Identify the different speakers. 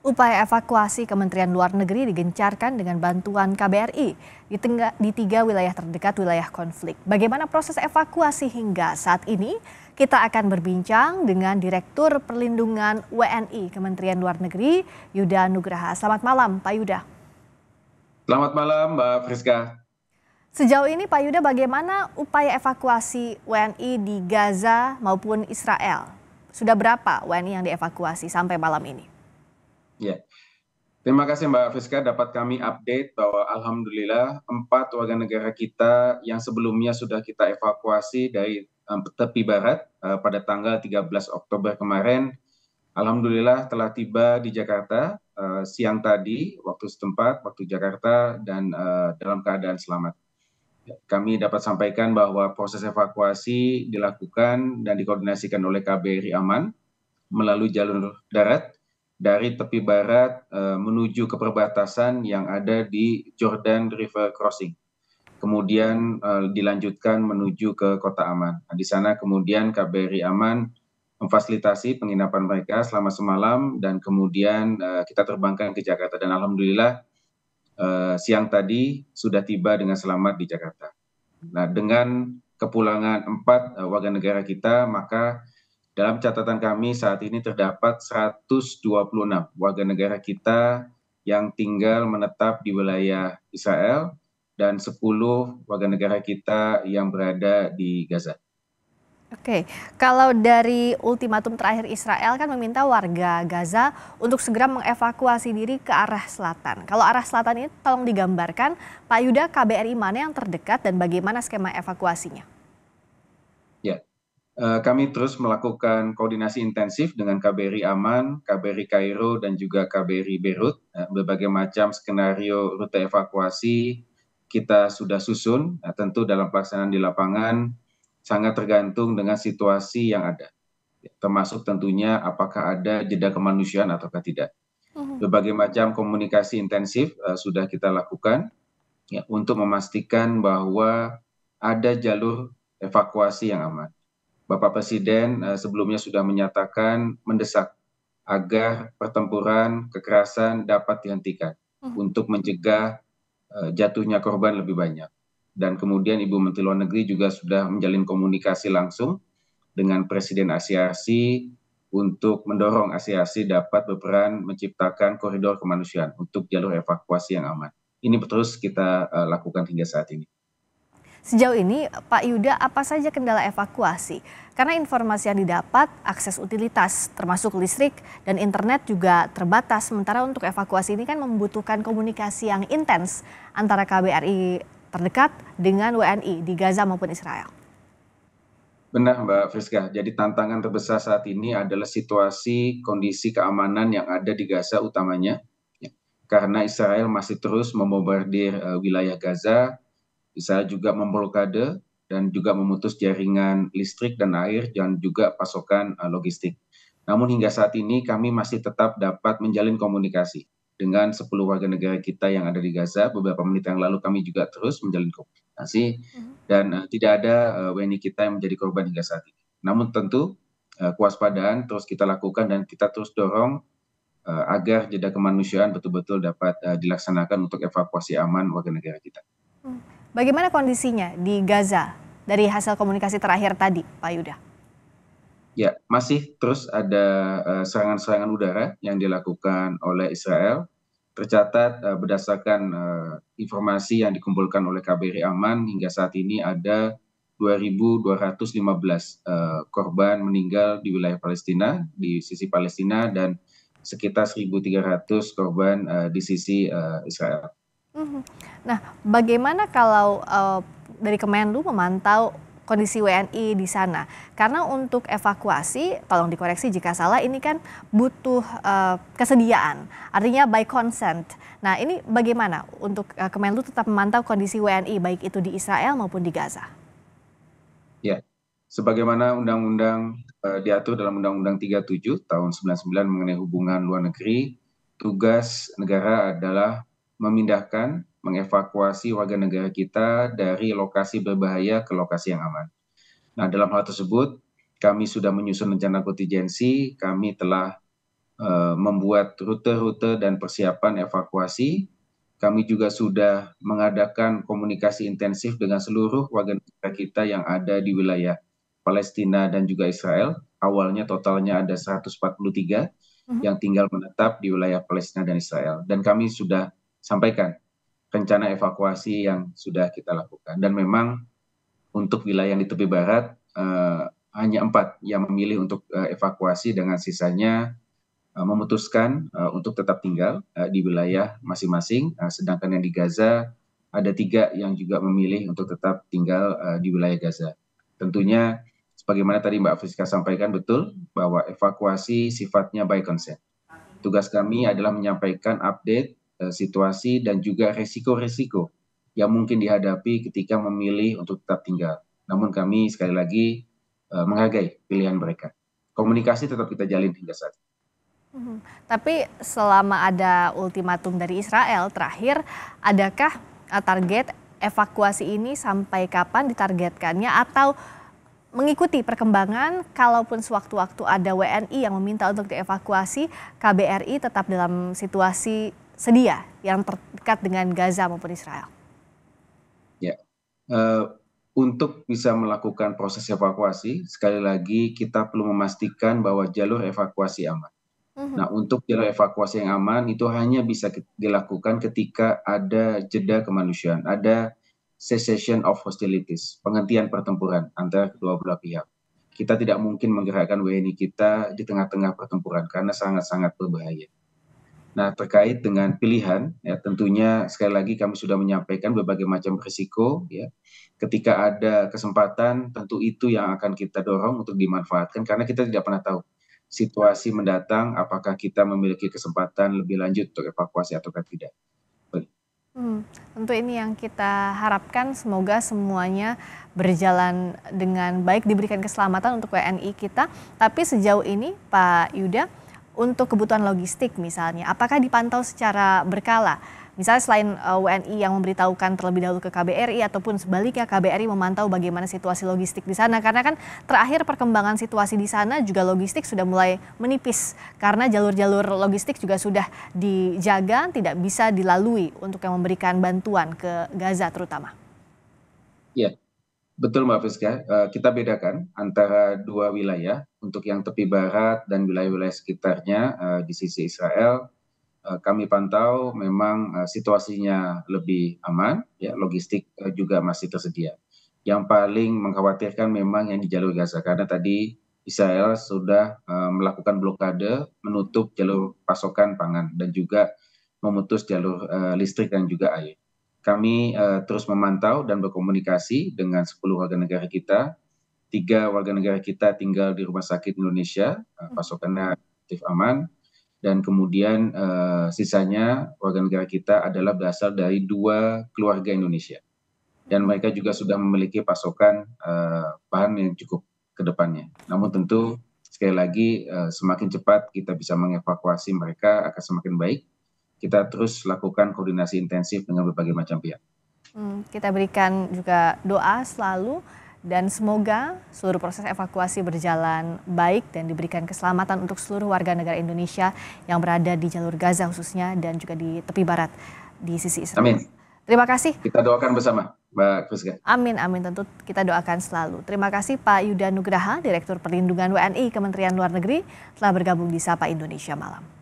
Speaker 1: Upaya evakuasi Kementerian Luar Negeri digencarkan dengan bantuan KBRI di, tengga, di tiga wilayah terdekat wilayah konflik. Bagaimana proses evakuasi hingga saat ini? Kita akan berbincang dengan Direktur Perlindungan WNI Kementerian Luar Negeri, Yuda Nugraha. Selamat malam, Pak Yuda.
Speaker 2: Selamat malam, Mbak Friska.
Speaker 1: Sejauh ini, Pak Yuda, bagaimana upaya evakuasi WNI di Gaza maupun Israel? Sudah berapa WNI yang dievakuasi sampai malam ini?
Speaker 2: Ya. Terima kasih Mbak Fiska dapat kami update bahwa alhamdulillah empat warga negara kita yang sebelumnya sudah kita evakuasi dari um, tepi barat uh, pada tanggal 13 Oktober kemarin alhamdulillah telah tiba di Jakarta uh, siang tadi waktu setempat waktu Jakarta dan uh, dalam keadaan selamat. Ya, kami dapat sampaikan bahwa proses evakuasi dilakukan dan dikoordinasikan oleh KBRI Aman melalui jalur darat dari tepi barat eh, menuju ke perbatasan yang ada di Jordan River Crossing. Kemudian eh, dilanjutkan menuju ke Kota Aman. Nah, di sana kemudian KBRI Aman memfasilitasi penginapan mereka selama semalam dan kemudian uh, kita terbangkan ke Jakarta dan alhamdulillah uh, siang tadi sudah tiba dengan selamat di Jakarta. Nah, dengan kepulangan empat uh, warga negara kita maka dalam catatan kami saat ini terdapat 126 warga negara kita yang tinggal menetap di wilayah Israel dan 10 warga negara kita yang berada di Gaza.
Speaker 1: Oke, kalau dari ultimatum terakhir Israel kan meminta warga Gaza untuk segera mengevakuasi diri ke arah selatan. Kalau arah selatan ini tolong digambarkan, Pak Yuda KBRI mana yang terdekat dan bagaimana skema evakuasinya?
Speaker 2: Eh, kami terus melakukan koordinasi intensif dengan KBRI Aman, KBRI Kairo, dan juga KBRI Beirut. Nah, berbagai macam skenario rute evakuasi kita sudah susun, nah, tentu dalam pelaksanaan di lapangan sangat tergantung dengan situasi yang ada. Termasuk tentunya apakah ada jeda kemanusiaan ataukah tidak. Hmm. Berbagai macam komunikasi intensif eh, sudah kita lakukan ya, untuk memastikan bahwa ada jalur evakuasi yang aman. Bapak Presiden uh, sebelumnya sudah menyatakan mendesak agar pertempuran kekerasan dapat dihentikan hmm. untuk mencegah uh, jatuhnya korban lebih banyak. Dan kemudian Ibu Menteri Luar Negeri juga sudah menjalin komunikasi langsung dengan Presiden ACRC untuk mendorong ACRC dapat berperan menciptakan koridor kemanusiaan untuk jalur evakuasi yang aman. Ini terus kita uh, lakukan hingga saat ini.
Speaker 1: Sejauh ini Pak Yuda apa saja kendala evakuasi? Karena informasi yang didapat, akses utilitas termasuk listrik dan internet juga terbatas. Sementara untuk evakuasi ini kan membutuhkan komunikasi yang intens antara KBRI terdekat dengan WNI di Gaza maupun Israel.
Speaker 2: Benar Mbak Friska, jadi tantangan terbesar saat ini adalah situasi kondisi keamanan yang ada di Gaza utamanya. Ya. Karena Israel masih terus membombardir eh, wilayah Gaza, bisa juga memblokade dan juga memutus jaringan listrik dan air dan juga pasokan eh, logistik. Namun hingga saat ini kami masih tetap dapat menjalin komunikasi dengan 10 warga negara kita yang ada di Gaza. Beberapa menit yang lalu kami juga terus menjalin komunikasi hmm. dan eh, tidak ada eh, WNI kita yang menjadi korban hingga saat ini. Namun tentu kewaspadaan terus kita lakukan dan kita terus dorong agar jeda kemanusiaan betul-betul dapat dilaksanakan untuk evakuasi aman warga negara kita.
Speaker 1: Hmm. Bagaimana kondisinya di Gaza dari hasil komunikasi terakhir tadi, Pak Yuda?
Speaker 2: Ya, masih terus ada eh, serangan-serangan udara yang dilakukan oleh Israel. Tercatat eh, berdasarkan eh, informasi yang dikumpulkan oleh KBRI Aman hingga saat ini ada 2.215 uh, korban meninggal di wilayah Palestina, di sisi Palestina dan sekitar 1.300 korban di sisi Israel.
Speaker 1: Mhm. Nah, bagaimana kalau uh, dari Kemenlu memantau kondisi WNI di sana? Karena untuk evakuasi, tolong dikoreksi jika salah, ini kan butuh uh, kesediaan, artinya by consent. Nah, ini bagaimana untuk uh, eh, Kemenlu tetap memantau kondisi WNI baik itu di Israel maupun di Gaza?
Speaker 2: Ya, sebagaimana undang-undang uh, diatur dalam Undang-Undang 37 tahun 99 mengenai hubungan luar negeri, tugas negara adalah memindahkan, mengevakuasi warga negara kita dari lokasi berbahaya ke lokasi yang aman. Nah, dalam hal tersebut, kami sudah menyusun rencana kontingensi, kami telah uh, membuat rute-rute dan persiapan evakuasi. Kami juga sudah mengadakan komunikasi intensif dengan seluruh warga negara kita yang ada di wilayah Palestina dan juga Israel. Awalnya totalnya ada 143 mhm. yang tinggal menetap di wilayah Palestina dan Israel. Dan kami sudah sampaikan rencana evakuasi yang sudah kita lakukan dan memang untuk wilayah yang di tepi barat uh, hanya empat yang memilih untuk uh, evakuasi dengan sisanya uh, memutuskan untuk tetap tinggal di wilayah masing-masing sedangkan yang di Gaza ada tiga yang juga memilih untuk tetap tinggal di wilayah Gaza tentunya sebagaimana tadi Mbak Friska sampaikan betul bahwa evakuasi sifatnya by consent tugas kami adalah menyampaikan update Eh, situasi dan juga risiko-risiko yang mungkin dihadapi ketika memilih untuk tetap tinggal. Namun kami sekali lagi eh, menghargai pilihan mereka. Komunikasi tetap kita jalin hingga saat ini.
Speaker 1: Mm-hmm. tapi selama ada ultimatum dari Israel terakhir, adakah eh, target evakuasi ini sampai kapan ditargetkannya atau mengikuti perkembangan kalaupun sewaktu-waktu ada WNI yang meminta untuk dievakuasi, KBRI tetap dalam situasi sedia yang terdekat dengan Gaza maupun Israel?
Speaker 2: Ya, uh, untuk bisa melakukan proses evakuasi, sekali lagi kita perlu memastikan bahwa jalur evakuasi aman. Mm-hmm. Nah, untuk jalur evakuasi yang aman itu hanya bisa dilakukan ketika ada jeda kemanusiaan, ada cessation of hostilities, penghentian pertempuran antara kedua belah pihak. Kita tidak mungkin menggerakkan WNI kita di tengah-tengah pertempuran karena sangat-sangat berbahaya. Nah, terkait dengan pilihan, ya tentunya sekali lagi kami sudah menyampaikan berbagai macam risiko, ya. Ketika ada kesempatan, tentu itu yang akan kita dorong untuk dimanfaatkan karena kita tidak pernah tahu situasi mendatang apakah kita memiliki kesempatan lebih lanjut untuk evakuasi atau tidak.
Speaker 1: Hmm, tentu ini yang kita harapkan semoga semuanya berjalan dengan baik diberikan keselamatan untuk WNI kita. Tapi sejauh ini Pak Yuda, untuk kebutuhan logistik misalnya, apakah dipantau secara berkala? Misalnya selain eh, WNI yang memberitahukan terlebih dahulu ke KBRI ataupun sebaliknya KBRI memantau bagaimana situasi logistik di sana karena kan terakhir perkembangan situasi di sana juga logistik sudah mulai menipis karena jalur-jalur logistik juga sudah dijaga tidak bisa dilalui untuk yang memberikan bantuan ke Gaza terutama.
Speaker 2: Ya, Betul Mbak Friska, eh, kita bedakan antara dua wilayah untuk yang tepi barat dan wilayah-wilayah sekitarnya eh, di sisi Israel. Eh, kami pantau memang situasinya lebih aman, ya logistik juga masih tersedia. Yang paling mengkhawatirkan memang yang di jalur Gaza karena tadi Israel sudah melakukan blokade, menutup jalur pasokan pangan dan juga memutus jalur listrik dan juga air kami uh, terus memantau dan berkomunikasi dengan 10 warga negara kita. Tiga warga negara kita tinggal di Rumah Sakit Indonesia, uh, eh, hmm. pasokannya aktif aman. Dan kemudian uh, sisanya warga negara kita adalah berasal dari dua keluarga Indonesia. Dan mereka juga sudah memiliki pasokan uh, bahan yang cukup ke depannya. Namun tentu sekali lagi uh, semakin cepat kita bisa mengevakuasi mereka akan semakin baik kita terus lakukan koordinasi intensif dengan berbagai macam pihak.
Speaker 1: Hmm, kita berikan juga doa selalu dan semoga seluruh proses evakuasi berjalan baik dan diberikan keselamatan untuk seluruh warga negara Indonesia yang berada di jalur Gaza khususnya dan juga di tepi barat di sisi Israel. Amin. Terima kasih.
Speaker 2: Kita doakan bersama. Mbak Priska.
Speaker 1: Amin, amin. Tentu kita doakan selalu. Terima kasih Pak Yuda Nugraha, Direktur Perlindungan WNI Kementerian Luar Negeri, telah bergabung di Sapa Indonesia Malam.